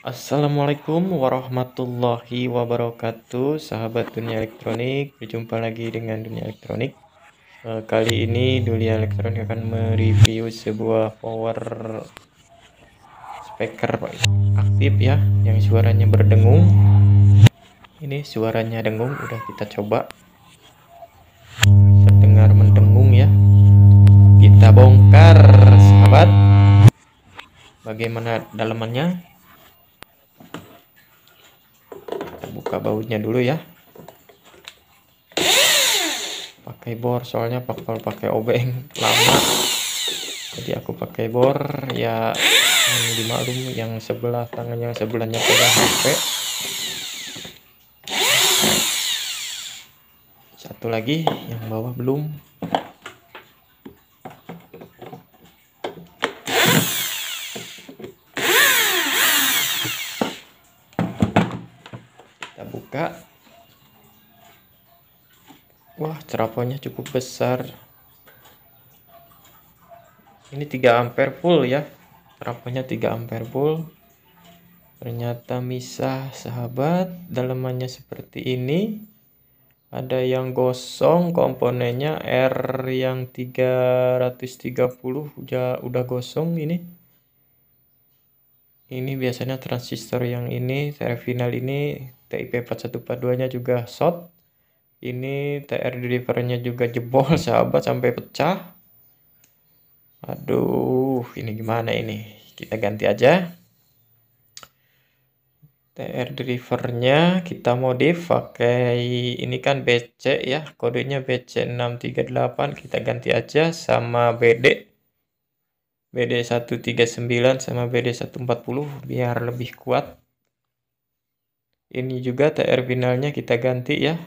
Assalamualaikum warahmatullahi wabarakatuh Sahabat dunia elektronik Berjumpa lagi dengan dunia elektronik eh, Kali ini dunia elektronik akan mereview sebuah power speaker aktif ya Yang suaranya berdengung Ini suaranya dengung udah kita coba Terdengar mendengung ya Kita bongkar sahabat Bagaimana dalamannya kita buka bautnya dulu ya pakai bor soalnya kalau pakai obeng lama jadi aku pakai bor ya yang dimaklum yang sebelah tangan yang sebelahnya pegang HP satu lagi yang bawah belum Wah, ceraponya cukup besar. Ini 3 ampere full ya. ceraponya 3 ampere full. Ternyata misah sahabat, dalamannya seperti ini. Ada yang gosong komponennya R yang 330 udah udah gosong ini. Ini biasanya transistor yang ini, terminal ini, TIP 4142-nya juga short ini TR delivernya juga jebol sahabat sampai pecah aduh ini gimana ini kita ganti aja TR drivernya kita modif pakai ini kan BC ya kodenya BC638 kita ganti aja sama BD BD139 sama BD140 biar lebih kuat ini juga TR finalnya kita ganti ya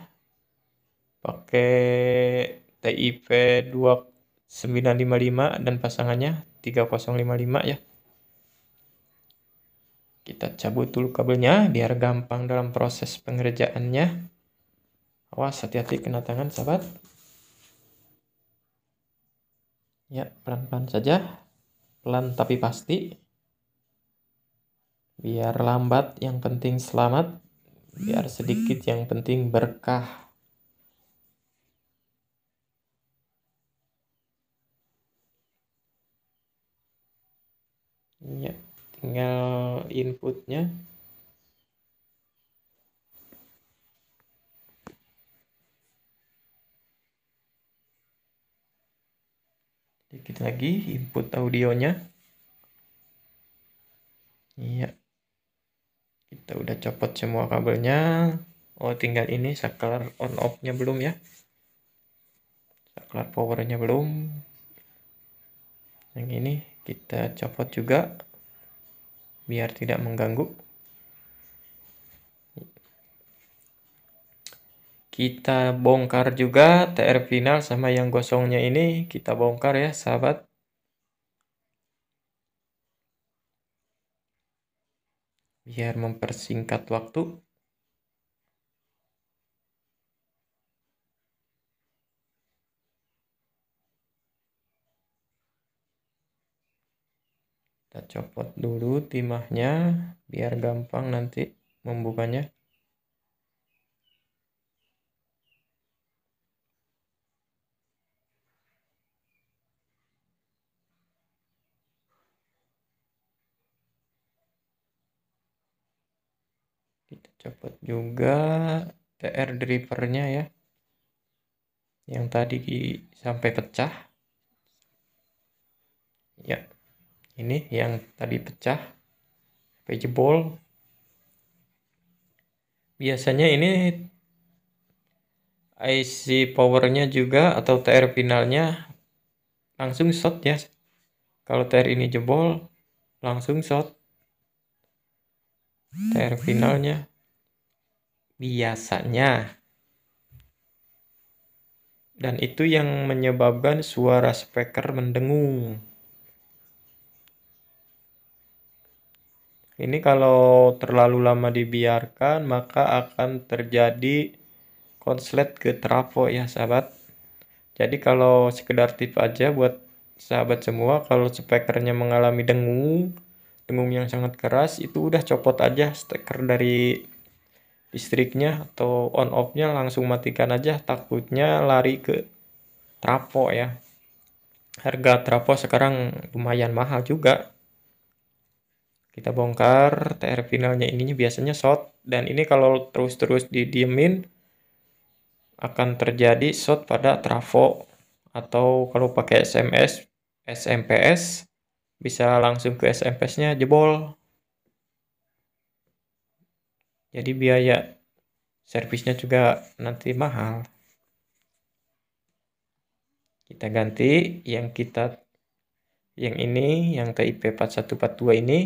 pakai TIP 2955 dan pasangannya 3055 ya. Kita cabut dulu kabelnya biar gampang dalam proses pengerjaannya. Awas hati-hati kena tangan sahabat. Ya, pelan-pelan saja. Pelan tapi pasti. Biar lambat yang penting selamat. Biar sedikit yang penting berkah. ya tinggal inputnya sedikit lagi input audionya iya kita udah copot semua kabelnya oh tinggal ini saklar on off nya belum ya saklar powernya belum yang ini kita copot juga biar tidak mengganggu kita bongkar juga TR final sama yang gosongnya ini kita bongkar ya sahabat biar mempersingkat waktu kita copot dulu timahnya biar gampang nanti membukanya kita copot juga TR drivernya ya yang tadi sampai pecah ya ini yang tadi pecah sampai jebol biasanya ini IC powernya juga atau TR finalnya langsung short ya kalau TR ini jebol langsung short TR finalnya biasanya dan itu yang menyebabkan suara speaker mendengung Ini kalau terlalu lama dibiarkan maka akan terjadi konslet ke trafo ya sahabat. Jadi kalau sekedar tip aja buat sahabat semua kalau spekernya mengalami dengung, dengung yang sangat keras itu udah copot aja steker dari listriknya atau on offnya langsung matikan aja takutnya lari ke trafo ya. Harga trafo sekarang lumayan mahal juga kita bongkar TR finalnya ininya biasanya short dan ini kalau terus-terus didiemin akan terjadi short pada trafo atau kalau pakai SMS SMPS bisa langsung ke SMS-nya jebol. Jadi biaya servisnya juga nanti mahal. Kita ganti yang kita yang ini yang TIP 4142 ini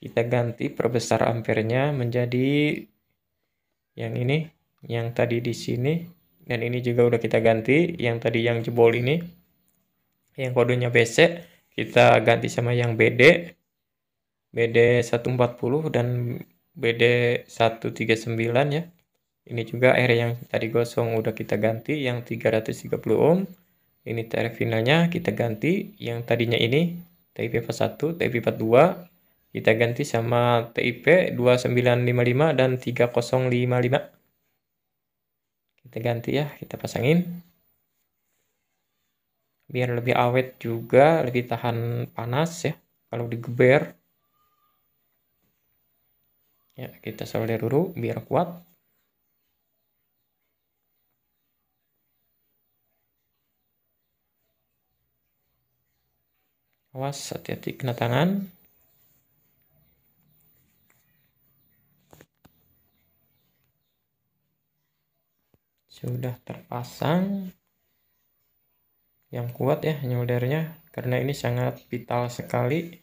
kita ganti perbesar ampernya menjadi yang ini, yang tadi di sini, dan ini juga udah kita ganti, yang tadi yang jebol ini, yang kodenya BC, kita ganti sama yang BD, BD 140 dan BD 139 ya. Ini juga air yang tadi gosong udah kita ganti, yang 330 ohm, ini TR finalnya kita ganti, yang tadinya ini, TIP 41, TIP 42, kita ganti sama TIP 2955 dan 3055 kita ganti ya kita pasangin biar lebih awet juga lebih tahan panas ya kalau digeber ya kita solder dulu biar kuat awas hati-hati kena tangan sudah terpasang yang kuat ya nyoldernya karena ini sangat vital sekali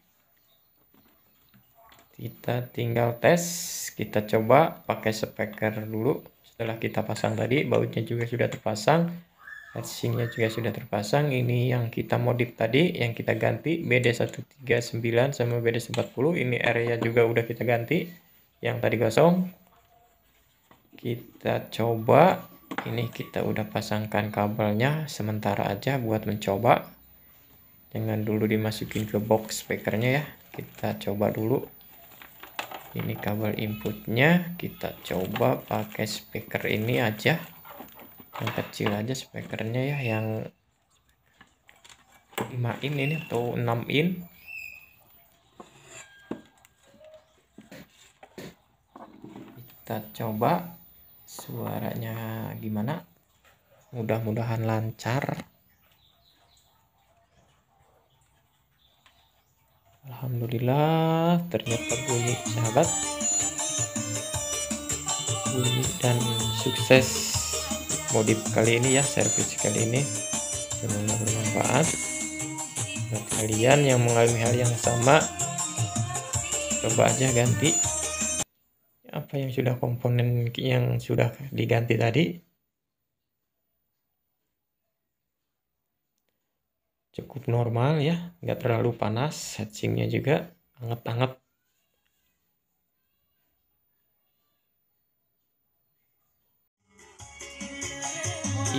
kita tinggal tes kita coba pakai speaker dulu setelah kita pasang tadi bautnya juga sudah terpasang headsingnya juga sudah terpasang ini yang kita modif tadi yang kita ganti BD139 sama BD140 ini area juga udah kita ganti yang tadi kosong kita coba ini kita udah pasangkan kabelnya sementara aja buat mencoba jangan dulu dimasukin ke box speakernya ya kita coba dulu ini kabel inputnya kita coba pakai speaker ini aja yang kecil aja speakernya ya yang 5 in ini atau 6 in kita coba suaranya gimana mudah-mudahan lancar Alhamdulillah ternyata bunyi sahabat bunyi dan sukses modif kali ini ya servis kali ini semoga bermanfaat buat kalian yang mengalami hal yang sama coba aja ganti apa yang sudah komponen yang sudah diganti tadi cukup normal ya nggak terlalu panas hatchingnya juga anget-anget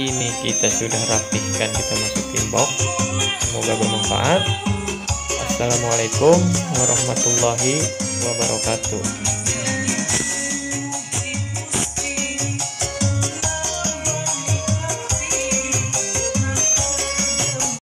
ini kita sudah rapihkan kita masukin box semoga bermanfaat Assalamualaikum warahmatullahi wabarakatuh